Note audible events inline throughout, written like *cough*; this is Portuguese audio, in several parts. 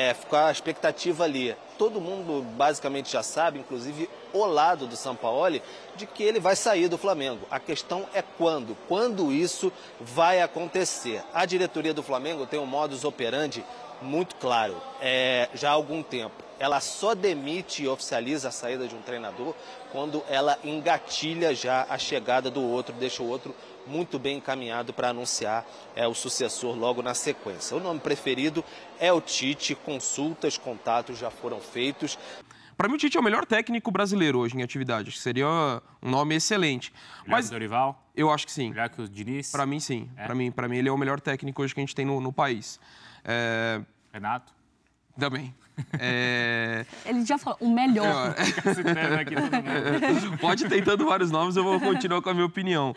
É, ficou a expectativa ali. Todo mundo basicamente já sabe, inclusive o lado do Sampaoli, de que ele vai sair do Flamengo. A questão é quando. Quando isso vai acontecer? A diretoria do Flamengo tem um modus operandi muito claro é, já há algum tempo. Ela só demite e oficializa a saída de um treinador quando ela engatilha já a chegada do outro, deixa o outro muito bem encaminhado para anunciar é, o sucessor logo na sequência. O nome preferido é o Tite, consultas, contatos já foram feitos. Para mim, o Tite é o melhor técnico brasileiro hoje em atividade. Acho que seria um nome excelente. Mas que Dorival? Eu acho que sim. Melhor que o Diniz? Para mim, sim. É. Para mim, mim, ele é o melhor técnico hoje que a gente tem no, no país. É... Renato? Também. É... *laughs* Ele já falou, o melhor. *laughs* Pode Pode tentando vários nomes, eu vou continuar com a minha opinião.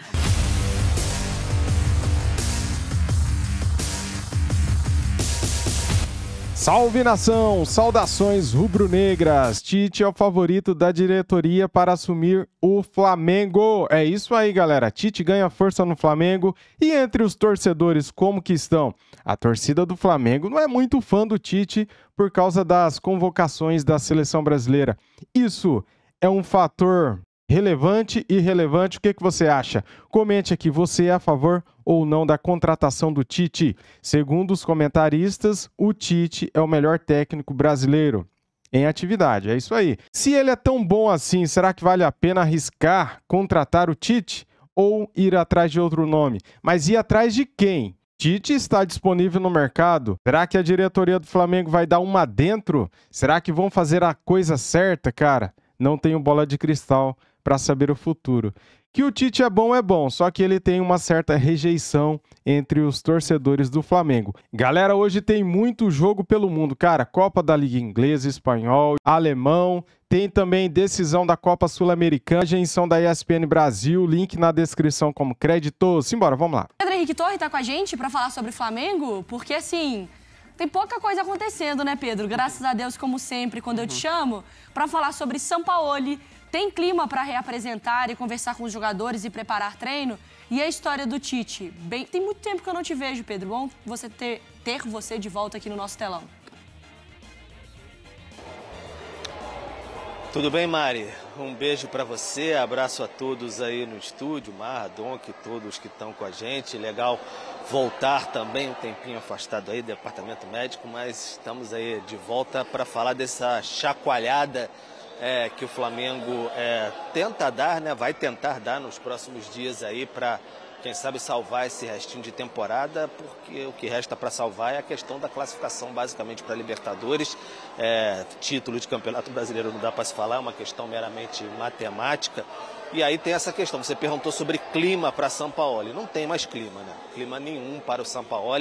Salve nação! Saudações rubro-negras! Tite é o favorito da diretoria para assumir o Flamengo. É isso aí, galera. Tite ganha força no Flamengo e entre os torcedores como que estão? A torcida do Flamengo não é muito fã do Tite por causa das convocações da seleção brasileira. Isso é um fator Relevante e relevante, o que, que você acha? Comente aqui, você é a favor ou não da contratação do Tite? Segundo os comentaristas, o Tite é o melhor técnico brasileiro em atividade, é isso aí. Se ele é tão bom assim, será que vale a pena arriscar contratar o Tite ou ir atrás de outro nome? Mas ir atrás de quem? Tite está disponível no mercado? Será que a diretoria do Flamengo vai dar uma dentro? Será que vão fazer a coisa certa, cara? Não tenho bola de cristal para saber o futuro. Que o Tite é bom, é bom, só que ele tem uma certa rejeição entre os torcedores do Flamengo. Galera, hoje tem muito jogo pelo mundo, cara. Copa da Liga Inglesa, Espanhol, Alemão. Tem também decisão da Copa Sul-Americana, agência da ESPN Brasil. Link na descrição como crédito. Simbora, vamos lá. Pedro Henrique Torre tá com a gente para falar sobre o Flamengo, porque assim. Tem pouca coisa acontecendo, né, Pedro? Graças a Deus, como sempre, quando eu te uhum. chamo, para falar sobre São Paulo tem clima para reapresentar e conversar com os jogadores e preparar treino? E a história do Tite? Bem, tem muito tempo que eu não te vejo, Pedro. Bom você ter, ter você de volta aqui no nosso telão. Tudo bem, Mari? Um beijo para você, abraço a todos aí no estúdio, Marra, Donk, todos que estão com a gente. Legal voltar também um tempinho afastado aí do departamento médico, mas estamos aí de volta para falar dessa chacoalhada é, que o Flamengo é, tenta dar, né, vai tentar dar nos próximos dias aí para, quem sabe, salvar esse restinho de temporada, porque o que resta para salvar é a questão da classificação, basicamente, para Libertadores. É, título de Campeonato Brasileiro não dá para se falar, é uma questão meramente matemática. E aí tem essa questão. Você perguntou sobre clima para São Paulo. Não tem mais clima, né? Clima nenhum para o São Paulo.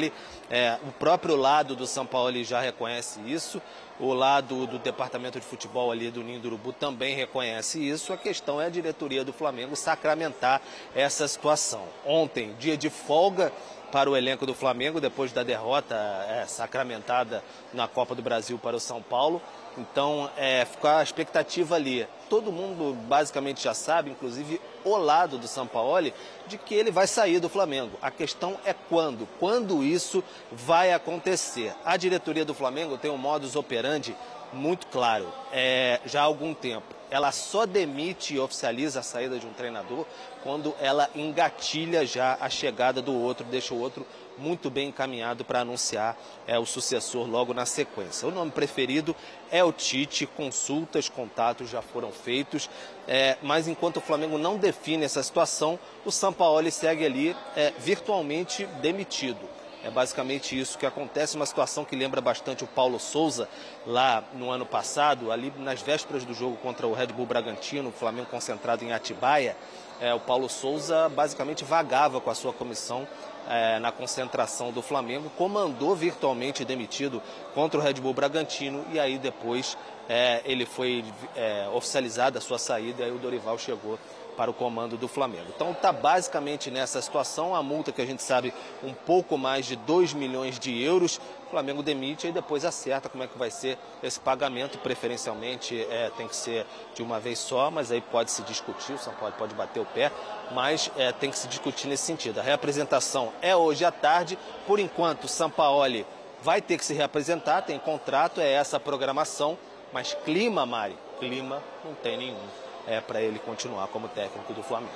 É, o próprio lado do São Paulo já reconhece isso. O lado do departamento de futebol ali do Ninho do Urubu também reconhece isso. A questão é a diretoria do Flamengo sacramentar essa situação. Ontem, dia de folga para o elenco do Flamengo depois da derrota é, sacramentada na Copa do Brasil para o São Paulo. Então, é, ficou a expectativa ali todo mundo basicamente já sabe, inclusive o lado do Sampaoli, de que ele vai sair do Flamengo. A questão é quando, quando isso vai acontecer. A diretoria do Flamengo tem um modus operandi muito claro é, já há algum tempo. Ela só demite e oficializa a saída de um treinador quando ela engatilha já a chegada do outro, deixa o outro muito bem encaminhado para anunciar é, o sucessor logo na sequência. O nome preferido é o Tite, consultas, contatos já foram feitos, é, mas enquanto o Flamengo não define essa situação, o Sampaoli segue ali é, virtualmente demitido. É basicamente isso que acontece, uma situação que lembra bastante o Paulo Souza lá no ano passado, ali nas vésperas do jogo contra o Red Bull Bragantino, o Flamengo concentrado em Atibaia. É, o Paulo Souza basicamente vagava com a sua comissão é, na concentração do Flamengo, comandou virtualmente demitido contra o Red Bull Bragantino e aí depois é, ele foi é, oficializado a sua saída e aí o Dorival chegou para o comando do Flamengo. Então está basicamente nessa situação a multa que a gente sabe um pouco mais de 2 milhões de euros. O Flamengo demite e depois acerta como é que vai ser esse pagamento. Preferencialmente é, tem que ser de uma vez só, mas aí pode se discutir, o São Paulo pode bater o pé, mas é, tem que se discutir nesse sentido. A reapresentação é hoje à tarde. Por enquanto, o Sampaoli vai ter que se reapresentar, tem contrato, é essa a programação, mas clima, Mari, clima não tem nenhum é, para ele continuar como técnico do Flamengo.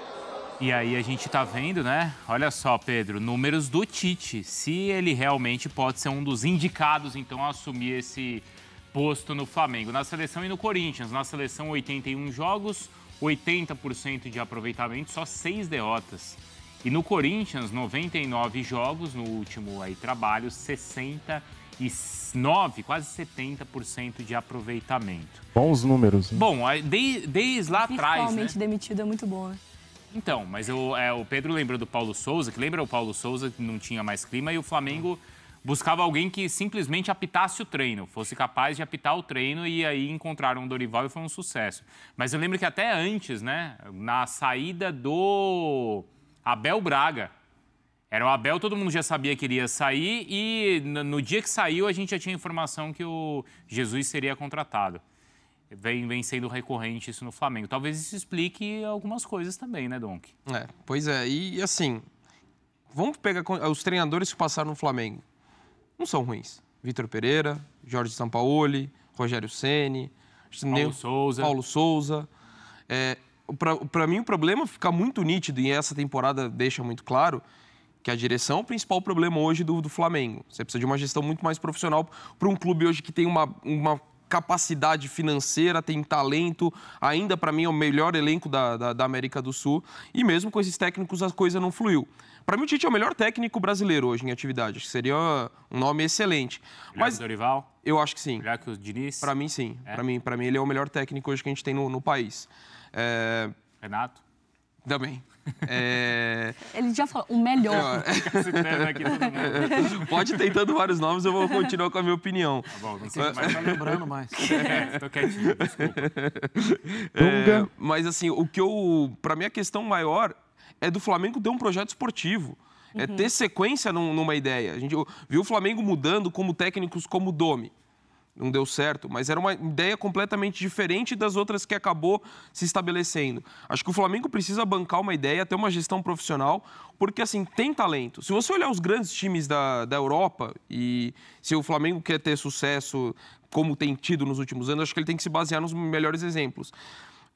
E aí a gente está vendo, né? Olha só, Pedro, números do Tite. Se ele realmente pode ser um dos indicados, então, a assumir esse posto no Flamengo, na seleção e no Corinthians. Na seleção, 81 jogos, 80% de aproveitamento, só seis derrotas. E no Corinthians, 99 jogos no último aí trabalho, 60 69, quase 70% de aproveitamento. Bons números. Né? Bom, desde, desde lá atrás. Né? Principalmente né? demitido é muito bom, né? Então, mas eu, é, o Pedro lembrou do Paulo Souza, que lembra o Paulo Souza que não tinha mais clima e o Flamengo buscava alguém que simplesmente apitasse o treino, fosse capaz de apitar o treino e aí encontraram o Dorival e foi um sucesso. Mas eu lembro que até antes, né, na saída do Abel Braga, era o Abel, todo mundo já sabia que iria sair e no dia que saiu a gente já tinha informação que o Jesus seria contratado. Vem, vem sendo recorrente isso no Flamengo. Talvez isso explique algumas coisas também, né, Donk? É, pois é. E assim, vamos pegar os treinadores que passaram no Flamengo. Não são ruins. Vitor Pereira, Jorge Sampaoli, Rogério Ceni, Paulo Neu, Souza. Paulo Souza. É, Para mim, o problema fica muito nítido e essa temporada deixa muito claro que a direção, é o principal problema hoje do, do Flamengo. Você precisa de uma gestão muito mais profissional para um clube hoje que tem uma, uma capacidade financeira, tem talento, ainda para mim é o melhor elenco da, da, da, América do Sul. E mesmo com esses técnicos a coisa não fluiu. Para mim o Tite é o melhor técnico brasileiro hoje em atividade, acho que seria um nome excelente. Melhor Mas que o Dorival? Eu acho que sim. Melhor que o Diniz? Para mim sim. É. Para mim, para mim ele é o melhor técnico hoje que a gente tem no, no país. É... Renato? Também. É... Ele já falou, o melhor. É, *laughs* Pode ter tentando vários nomes, eu vou continuar com a minha opinião. Tá bom, não sei, mas tá lembrando mais. *laughs* É. é, tô quietinho, desculpa. É, mas assim, o que eu... Pra mim, a questão maior é do Flamengo ter um projeto esportivo. É uhum. É ter sequência num, numa ideia. A gente viu o Flamengo mudando como técnicos como Domi não deu certo, mas era uma ideia completamente diferente das outras que acabou se estabelecendo. Acho que o Flamengo precisa bancar uma ideia, ter uma gestão profissional, porque assim, tem talento. Se você olhar os grandes times da, da Europa e se o Flamengo quer ter sucesso como tem tido nos últimos anos, acho que ele tem que se basear nos melhores exemplos.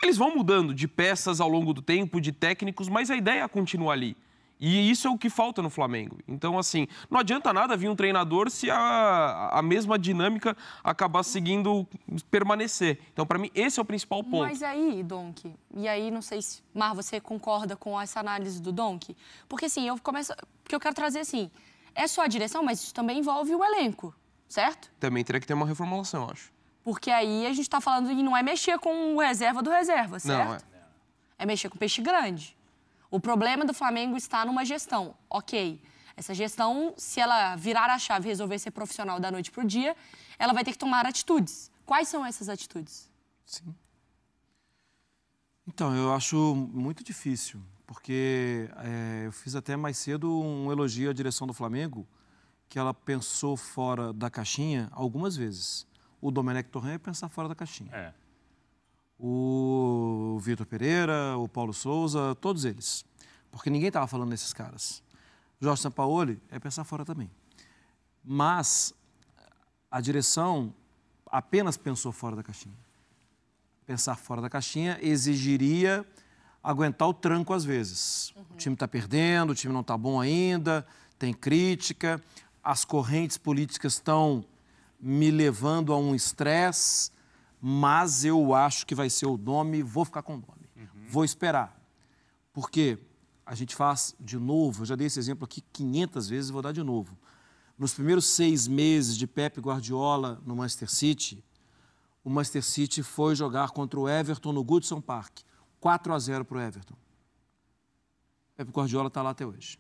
Eles vão mudando de peças ao longo do tempo, de técnicos, mas a ideia continua ali. E isso é o que falta no Flamengo. Então, assim, não adianta nada vir um treinador se a, a mesma dinâmica acabar seguindo permanecer. Então, para mim, esse é o principal ponto. Mas aí, Donk, e aí não sei se, Mar, você concorda com essa análise do Donk? Porque, assim, eu começo. Porque eu quero trazer assim. É só a direção, mas isso também envolve o elenco, certo? Também teria que ter uma reformulação, acho. Porque aí a gente está falando e não é mexer com o reserva do reserva, certo? Não, é. é mexer com peixe grande. O problema do Flamengo está numa gestão, ok. Essa gestão, se ela virar a chave e resolver ser profissional da noite para o dia, ela vai ter que tomar atitudes. Quais são essas atitudes? Sim. Então, eu acho muito difícil, porque é, eu fiz até mais cedo um elogio à direção do Flamengo, que ela pensou fora da caixinha algumas vezes. O Domenech Torrent é pensar fora da caixinha. É o Vitor Pereira, o Paulo Souza, todos eles. Porque ninguém estava falando desses caras. Jorge Sampaoli é pensar fora também. Mas a direção apenas pensou fora da caixinha. Pensar fora da caixinha exigiria aguentar o tranco às vezes. Uhum. O time está perdendo, o time não está bom ainda, tem crítica, as correntes políticas estão me levando a um estresse mas eu acho que vai ser o nome, vou ficar com o nome. Uhum. Vou esperar. Porque a gente faz de novo, eu já dei esse exemplo aqui 500 vezes e vou dar de novo. Nos primeiros seis meses de Pep Guardiola no Manchester City, o Manchester City foi jogar contra o Everton no Goodson Park. 4 a 0 para o Everton. Pep Guardiola está lá até hoje.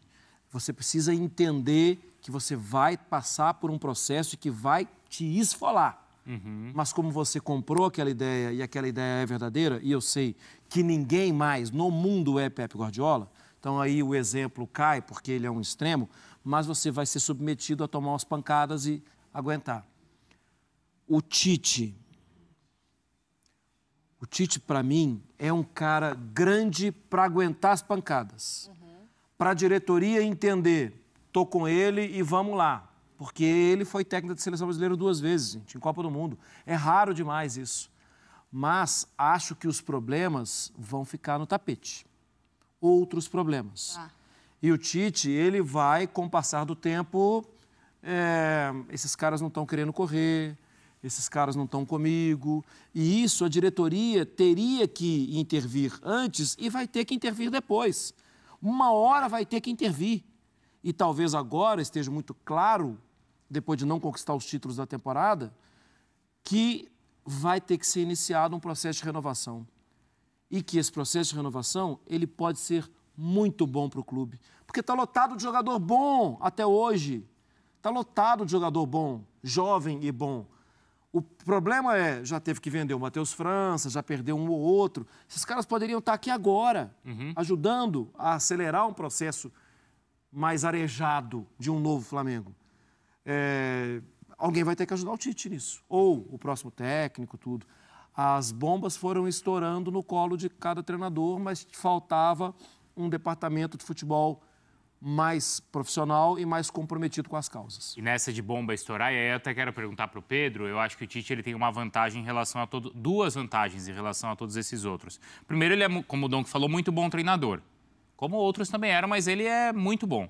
Você precisa entender que você vai passar por um processo que vai te esfolar. Uhum. Mas como você comprou aquela ideia e aquela ideia é verdadeira, e eu sei que ninguém mais no mundo é Pep Guardiola, então aí o exemplo cai porque ele é um extremo, mas você vai ser submetido a tomar as pancadas e aguentar. O Tite. O Tite, para mim, é um cara grande para aguentar as pancadas. Uhum. Para a diretoria entender, tô com ele e vamos lá porque ele foi técnico da seleção brasileira duas vezes, gente, em Copa do Mundo. É raro demais isso. Mas acho que os problemas vão ficar no tapete. Outros problemas. Ah. E o Tite, ele vai, com o passar do tempo, é, esses caras não estão querendo correr, esses caras não estão comigo. E isso a diretoria teria que intervir antes e vai ter que intervir depois. Uma hora vai ter que intervir. E talvez agora esteja muito claro depois de não conquistar os títulos da temporada, que vai ter que ser iniciado um processo de renovação. E que esse processo de renovação, ele pode ser muito bom para o clube. Porque está lotado de jogador bom até hoje. Está lotado de jogador bom, jovem e bom. O problema é, já teve que vender o Matheus França, já perdeu um ou outro. Esses caras poderiam estar tá aqui agora, uhum. ajudando a acelerar um processo mais arejado de um novo Flamengo é, alguém vai ter que ajudar o Tite nisso, ou o próximo técnico, tudo. As bombas foram estourando no colo de cada treinador, mas faltava um departamento de futebol mais profissional e mais comprometido com as causas. E nessa de bomba estourar, e aí eu até quero perguntar para o Pedro, eu acho que o Tite ele tem uma vantagem em relação a todos, duas vantagens em relação a todos esses outros. Primeiro, ele é, como o Dom falou, muito bom treinador, como outros também eram, mas ele é muito bom.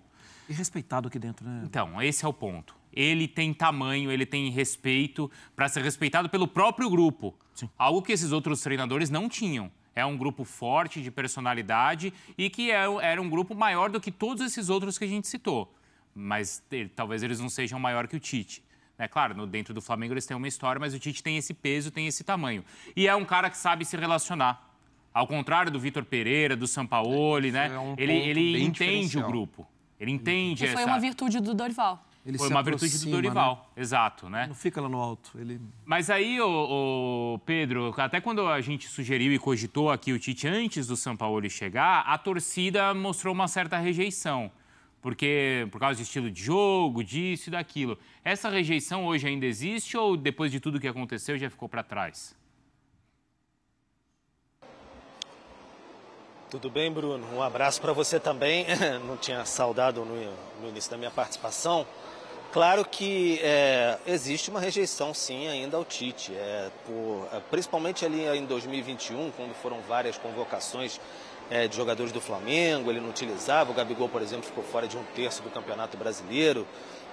E respeitado aqui dentro, né? Então, esse é o ponto ele tem tamanho, ele tem respeito para ser respeitado pelo próprio grupo. Sim. Algo que esses outros treinadores não tinham. É um grupo forte de personalidade e que é, era um grupo maior do que todos esses outros que a gente citou. Mas ele, talvez eles não sejam maior que o Tite. É claro, no, dentro do Flamengo eles têm uma história, mas o Tite tem esse peso, tem esse tamanho. E é um cara que sabe se relacionar. Ao contrário do Vitor Pereira, do Sampaoli, é, né? É um ele ele entende o grupo. Ele entende e foi essa... uma virtude do Dorival. Ele Foi uma virtude do Dorival, né? exato, né? Não fica lá no alto. Ele... Mas aí, o, Pedro, até quando a gente sugeriu e cogitou aqui o Tite antes do São Paulo chegar, a torcida mostrou uma certa rejeição, porque por causa do estilo de jogo, disso e daquilo. Essa rejeição hoje ainda existe ou depois de tudo que aconteceu já ficou para trás? Tudo bem, Bruno? Um abraço para você também. *laughs* Não tinha saudado no, início da minha participação. Claro que é, existe uma rejeição, sim, ainda ao Tite. É, por, é, principalmente ali em 2021, quando foram várias convocações é, de jogadores do Flamengo, ele não utilizava. O Gabigol, por exemplo, ficou fora de um terço do Campeonato Brasileiro.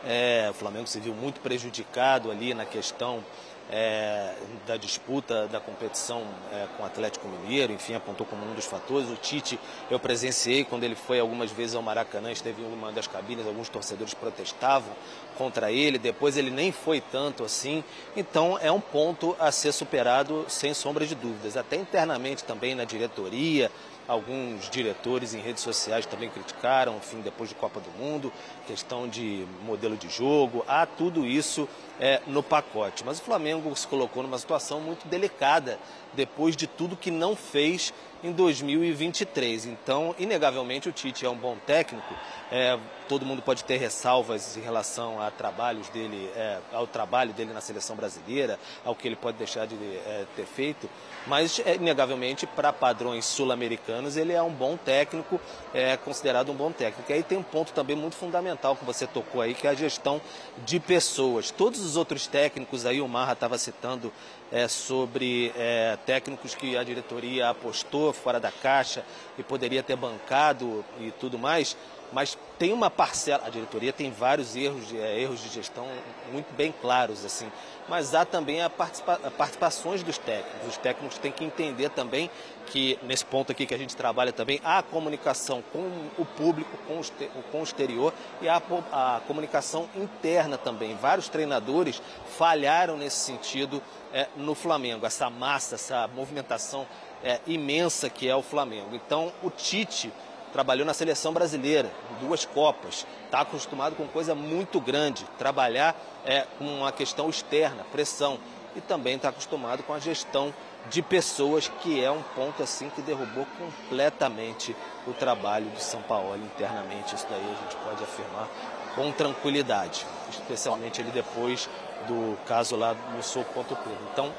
É, o Flamengo se viu muito prejudicado ali na questão é, da disputa da competição é, com o Atlético Mineiro, enfim, apontou como um dos fatores. O Tite, eu presenciei quando ele foi algumas vezes ao Maracanã, esteve em uma das cabines, alguns torcedores protestavam contra ele, depois ele nem foi tanto assim. Então é um ponto a ser superado sem sombra de dúvidas, até internamente também na diretoria, Alguns diretores em redes sociais também criticaram o fim depois de Copa do Mundo, questão de modelo de jogo, há tudo isso é, no pacote. Mas o Flamengo se colocou numa situação muito delicada depois de tudo que não fez em 2023. Então, inegavelmente, o Tite é um bom técnico. É, todo mundo pode ter ressalvas em relação a trabalhos dele, é, ao trabalho dele na seleção brasileira, ao que ele pode deixar de é, ter feito, mas é, inegavelmente para padrões sul-americanos ele é um bom técnico, é considerado um bom técnico. E aí tem um ponto também muito fundamental que você tocou aí, que é a gestão de pessoas. Todos os outros técnicos aí, o Marra estava citando é, sobre é, técnicos que a diretoria apostou fora da caixa e poderia ter bancado e tudo mais mas tem uma parcela, a diretoria tem vários erros de, eh, erros de gestão muito bem claros, assim, mas há também a, participa, participações dos técnicos. Os técnicos têm que entender também que, nesse ponto aqui que a gente trabalha também, há a comunicação com o público, com, os, com o exterior e há a, a comunicação interna também. Vários treinadores falharam nesse sentido é, no Flamengo, essa massa, essa movimentação é, imensa que é o Flamengo. Então, o Tite trabalhou na seleção brasileira, duas Copas, está acostumado com coisa muito grande, trabalhar é, com uma questão externa, pressão, e também está acostumado com a gestão de pessoas, que é um ponto assim que derrubou completamente o trabalho do São Paulo internamente. Isso daí a gente pode afirmar com tranquilidade, especialmente ele depois do caso lá no soco contra o Pedro. Então,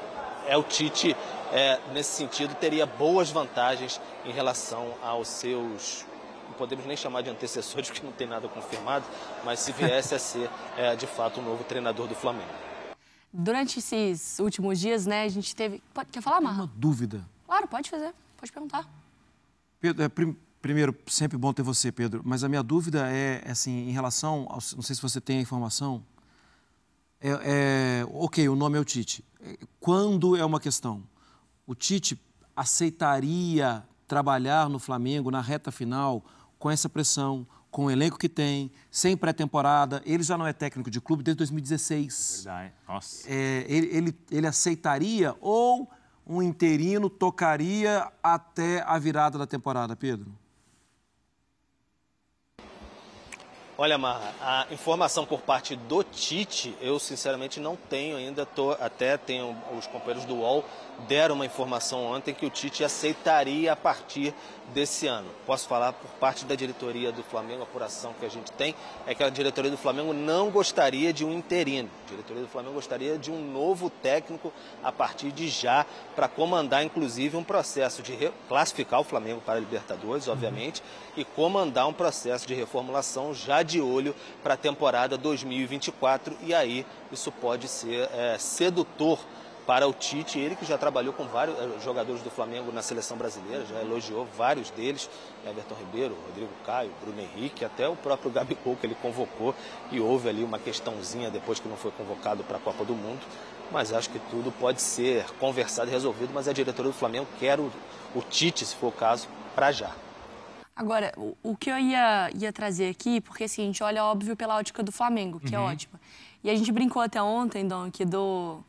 é o Tite é, nesse sentido, teria boas vantagens em relação aos seus. Não podemos nem chamar de antecessores, *laughs* porque não tem nada confirmado, mas se viesse a ser, é, de fato, o novo treinador do Flamengo. Durante esses últimos dias, né, a gente teve. Pode, quer falar, Marra? Uma dúvida. Claro, pode fazer, pode perguntar. Pedro, é, prim... primeiro, sempre bom ter você, Pedro, mas a minha dúvida é, é assim, em relação. Ao... Não sei se você tem a informação. É, é, ok, o nome é o Tite. É, quando é uma questão? o Tite aceitaria trabalhar no Flamengo na reta final com essa pressão, com o elenco que tem, sem pré-temporada. Ele já não é técnico de clube desde 2016. Verdade. Nossa. É, ele, ele, ele aceitaria ou um interino tocaria até a virada da temporada, Pedro? Olha, Marra, a informação por parte do Tite, eu sinceramente não tenho ainda, tô, até tenho os companheiros do UOL deram uma informação ontem que o Tite aceitaria partir desse ano. Posso falar por parte da diretoria do Flamengo, a apuração que a gente tem é que a diretoria do Flamengo não gostaria de um interino. A diretoria do Flamengo gostaria de um novo técnico a partir de já para comandar inclusive um processo de classificar o Flamengo para a Libertadores, obviamente, e comandar um processo de reformulação já de olho para a temporada 2024 e aí isso pode ser é, sedutor para o Tite, ele que já trabalhou com vários eh, jogadores do Flamengo na seleção brasileira, já elogiou vários deles, Everton Ribeiro, Rodrigo Caio, Bruno Henrique, até o próprio *laughs* Gabigol que ele convocou e houve ali uma questãozinha depois que não foi convocado para a Copa do Mundo, mas acho que tudo pode ser conversado e resolvido, mas a diretora do Flamengo quer o, o Tite, se for o caso, para já. Agora, o, o que eu ia, ia trazer aqui, porque assim, a gente olha óbvio pela ótica do Flamengo, que é uhum. é ótima. E a gente brincou até ontem, Dom, que do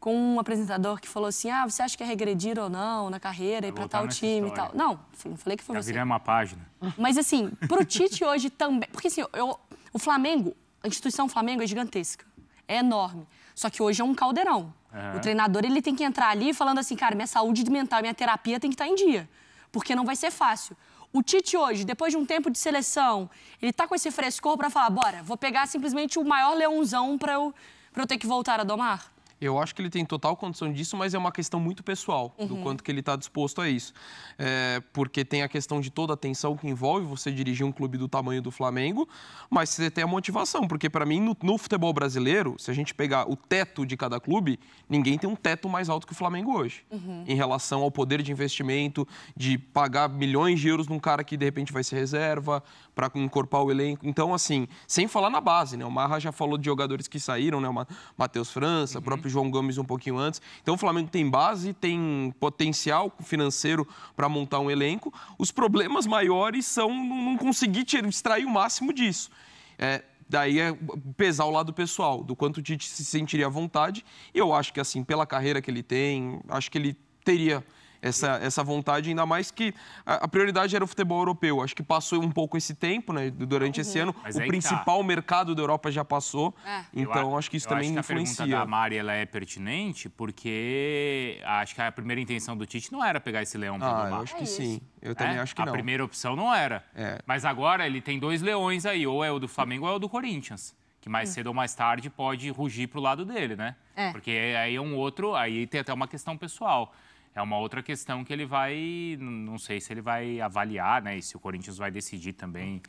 com um apresentador que falou assim: ah, você acha que é regredir ou não na carreira e para tal time e tal. Não, não falei que foi Já você. Virar uma página. Mas assim, pro Tite hoje também. Porque assim, eu, o Flamengo, a instituição Flamengo é gigantesca. É enorme. Só que hoje é um caldeirão. Uhum. O treinador ele tem que entrar ali falando assim, cara, minha saúde mental, minha terapia tem que estar tá em dia. Porque não vai ser fácil. O Tite hoje, depois de um tempo de seleção, ele tá com esse frescor para falar, bora, vou pegar simplesmente o maior leãozão para eu, pra eu ter que voltar a domar? Eu acho que ele tem total condição disso, mas é uma questão muito pessoal uhum. do quanto que ele está disposto a isso. É, porque tem a questão de toda a tensão que envolve você dirigir um clube do tamanho do Flamengo, mas você tem a motivação, porque para mim, no, no, futebol brasileiro, se a gente pegar o teto de cada clube, ninguém tem um teto mais alto que o Flamengo hoje, uhum. em relação ao poder de investimento, de pagar milhões de euros num cara que de repente vai ser reserva, para encorpar o elenco. Então, assim, sem falar na base, né? O Marra já falou de jogadores que saíram, né? O Matheus França, uhum. próprio João Gomes um pouquinho antes. Então o Flamengo tem base, tem potencial financeiro para montar um elenco. Os problemas maiores são não conseguir extrair o máximo disso. É, daí é pesar o lado pessoal, do quanto o Tite se sentiria à vontade. E eu acho que, assim, pela carreira que ele tem, acho que ele teria essa, essa vontade, ainda mais que a, a, prioridade era o futebol europeu. Acho que passou um pouco esse tempo, né? Durante uhum. esse ano. Mas o principal tá. mercado da Europa já passou. É. Então, eu, acho que isso também acho influencia. A pergunta da Mari ela é pertinente, porque acho que a primeira intenção do Tite não era pegar esse leão para ah, Eu acho que é sim. Eu também é? acho que não. A primeira opção não era. É. Mas agora ele tem dois leões aí, ou é o do Flamengo ou é o do Corinthians que mais hum. cedo ou mais tarde pode rugir para o lado dele, né? É. Porque aí é um outro, aí tem até uma questão pessoal é uma outra questão que ele vai, não sei se ele vai avaliar, né? E se o Corinthians vai decidir também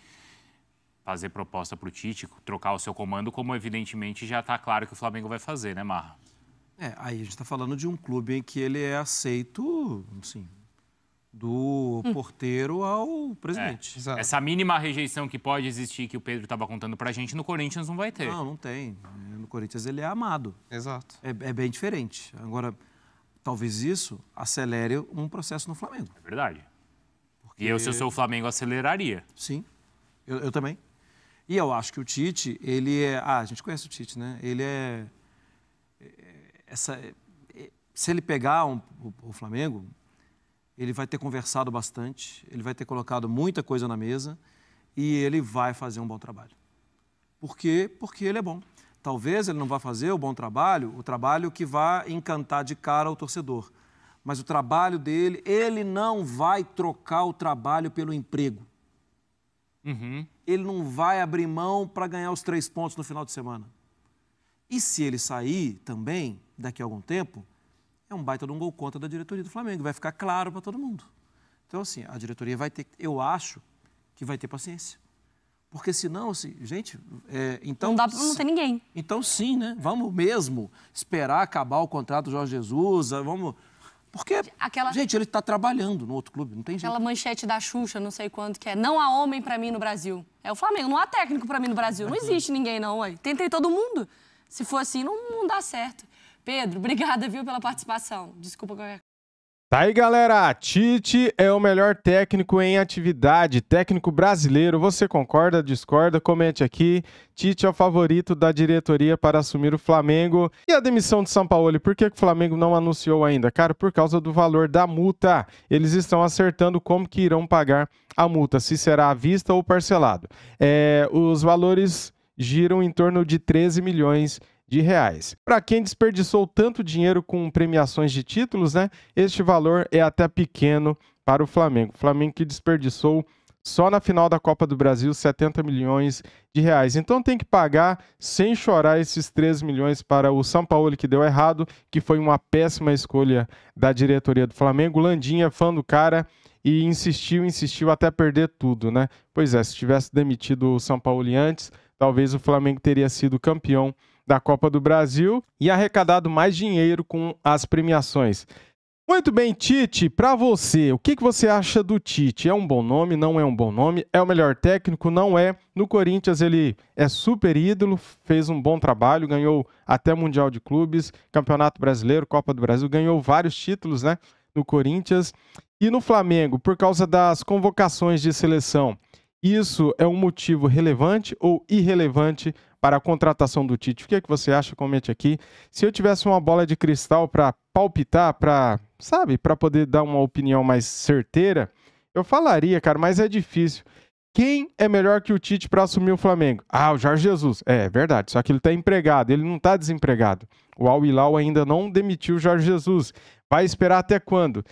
fazer proposta para o Tite, trocar o seu comando, como evidentemente já está claro que o Flamengo vai fazer, né, Marra? É, aí a gente está falando de um clube em que ele é aceito, assim, do hum. porteiro ao presidente. É. Essa mínima rejeição que pode existir, que o Pedro estava contando para a gente, no Corinthians não vai ter. Não, não tem. No Corinthians ele é amado. Exato. É, é bem diferente. Agora, Talvez isso acelere um processo no Flamengo. É verdade. Porque... E eu, se eu sou o Flamengo, aceleraria. Sim, eu, eu também. E eu acho que o Tite, ele é. Ah, a gente conhece o Tite, né? Ele é. é essa, é, se ele pegar um, o, o, Flamengo, ele vai ter conversado bastante, ele vai ter colocado muita coisa na mesa e ele vai fazer um bom trabalho. Por quê? Porque ele é bom. Talvez ele não vá fazer o bom trabalho, o trabalho que vá encantar de cara o torcedor. Mas o trabalho dele, ele não vai trocar o trabalho pelo emprego. Uhum. Ele não vai abrir mão para ganhar os três pontos no final de semana. E se ele sair também, daqui a algum tempo, é um baita de um gol contra da diretoria do Flamengo. Vai ficar claro para todo mundo. Então, assim, a diretoria vai ter, eu acho, que vai ter paciência. Porque senão, assim, gente, é, então... Não, dá, não tem ninguém. Então sim, né? Vamos mesmo esperar acabar o contrato do Jorge Jesus, ah, vamos... Porque, aquela, gente, ele está trabalhando no outro clube, não tem aquela jeito. Aquela manchete da Xuxa, não sei quanto que é, não há homem para mim no Brasil. É o Flamengo, não há técnico para mim no Brasil, não existe ninguém não, ué. Tentei todo mundo. Se for assim, não, não dá certo. Pedro, *laughs* obrigada, viu, pela participação. Desculpa qualquer Tá aí, galera. Tite é o melhor técnico em atividade, técnico brasileiro. Você concorda, discorda? Comente aqui. Tite é o favorito da diretoria para assumir o Flamengo. E a demissão de São Paulo, por que o Flamengo não anunciou ainda? Cara, por causa do valor da multa. Eles estão acertando como que irão pagar a multa, se será à vista ou parcelado. É, os valores giram em torno de 13 milhões de reais. Para quem desperdiçou tanto dinheiro com premiações de títulos, né, este valor é até pequeno para o Flamengo. O Flamengo que desperdiçou só na final da Copa do Brasil 70 milhões de reais. Então tem que pagar sem chorar esses 3 milhões para o São Paulo que deu errado, que foi uma péssima escolha da diretoria do Flamengo. Landinha é fã do cara e insistiu, insistiu até perder tudo, né? Pois é, se tivesse demitido o São Paulo antes, talvez o Flamengo teria sido campeão da Copa do Brasil e arrecadado mais dinheiro com as premiações. Muito bem, Tite, para você, o que, que você acha do Tite? É um bom nome, não é um bom nome? É o melhor técnico, não é? No Corinthians ele é super ídolo, fez um bom trabalho, ganhou até Mundial de Clubes, Campeonato Brasileiro, Copa do Brasil, ganhou vários títulos, né, no Corinthians. E no Flamengo, por causa das convocações de seleção, isso é um motivo relevante ou irrelevante para a contratação do Tite. O que é que você acha? Comente aqui. Se eu tivesse uma bola de cristal para palpitar, para, sabe, para poder dar uma opinião mais certeira, eu falaria, cara, mas é difícil. Quem é melhor que o Tite para assumir o Flamengo? Ah, o Jorge Jesus. É, é verdade, só que ele está empregado, ele não está desempregado. O Al Hilal ainda não demitiu o Jorge Jesus. Vai esperar até quando?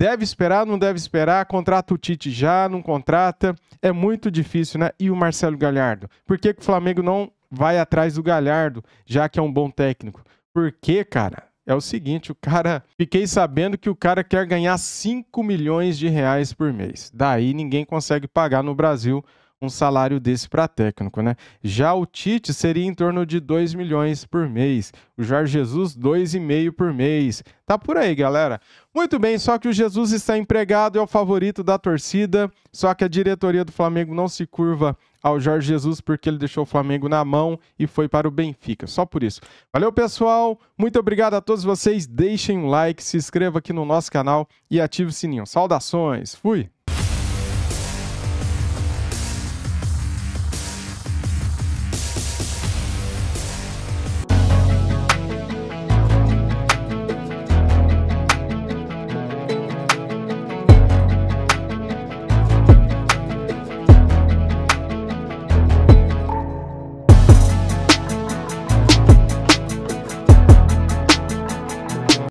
Deve esperar, não deve esperar, contrata o Tite já, não contrata. É muito difícil, né? E o Marcelo Galhardo? Por que, que o Flamengo não vai atrás do Galhardo, já que é um bom técnico. Porque, cara, é o seguinte, o cara, fiquei sabendo que o cara quer ganhar 5 milhões de reais por mês. Daí ninguém consegue pagar no Brasil um salário desse para técnico, né? Já o Tite seria em torno de 2 milhões por mês, o Jorge Jesus 2,5 por mês. Tá por aí, galera. Muito bem, só que o Jesus está empregado, é o favorito da torcida, só que a diretoria do Flamengo não se curva ao Jorge Jesus porque ele deixou o Flamengo na mão e foi para o Benfica. Só por isso. Valeu, pessoal. Muito obrigado a todos vocês. Deixem um like, se inscreva aqui no nosso canal e ative o sininho. Saudações. Fui.